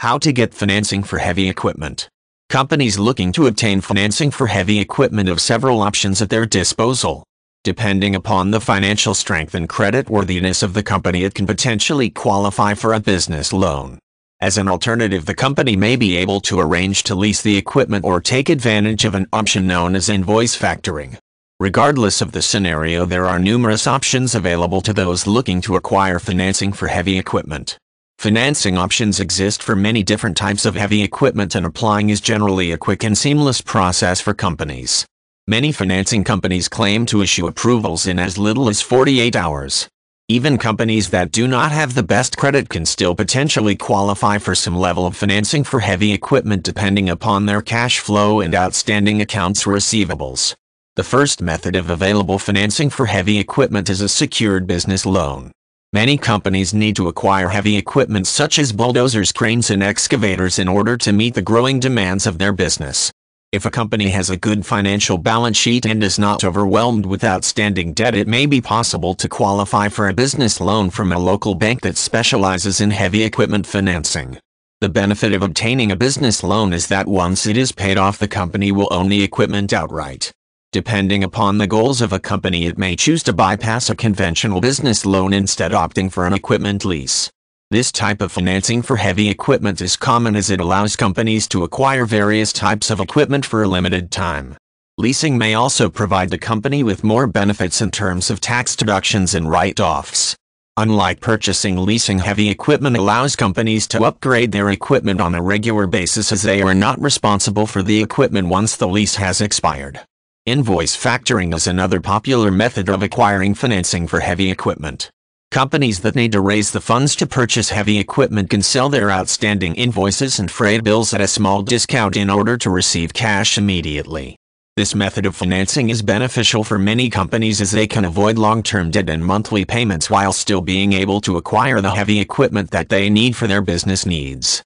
How to get financing for heavy equipment. Companies looking to obtain financing for heavy equipment have several options at their disposal. Depending upon the financial strength and creditworthiness of the company, it can potentially qualify for a business loan. As an alternative, the company may be able to arrange to lease the equipment or take advantage of an option known as invoice factoring. Regardless of the scenario, there are numerous options available to those looking to acquire financing for heavy equipment. Financing options exist for many different types of heavy equipment and applying is generally a quick and seamless process for companies. Many financing companies claim to issue approvals in as little as 48 hours. Even companies that do not have the best credit can still potentially qualify for some level of financing for heavy equipment depending upon their cash flow and outstanding accounts receivables. The first method of available financing for heavy equipment is a secured business loan. Many companies need to acquire heavy equipment such as bulldozers, cranes and excavators in order to meet the growing demands of their business. If a company has a good financial balance sheet and is not overwhelmed with outstanding debt it may be possible to qualify for a business loan from a local bank that specializes in heavy equipment financing. The benefit of obtaining a business loan is that once it is paid off the company will own the equipment outright. Depending upon the goals of a company it may choose to bypass a conventional business loan instead opting for an equipment lease. This type of financing for heavy equipment is common as it allows companies to acquire various types of equipment for a limited time. Leasing may also provide the company with more benefits in terms of tax deductions and write-offs. Unlike purchasing leasing heavy equipment allows companies to upgrade their equipment on a regular basis as they are not responsible for the equipment once the lease has expired. Invoice factoring is another popular method of acquiring financing for heavy equipment. Companies that need to raise the funds to purchase heavy equipment can sell their outstanding invoices and freight bills at a small discount in order to receive cash immediately. This method of financing is beneficial for many companies as they can avoid long-term debt and monthly payments while still being able to acquire the heavy equipment that they need for their business needs.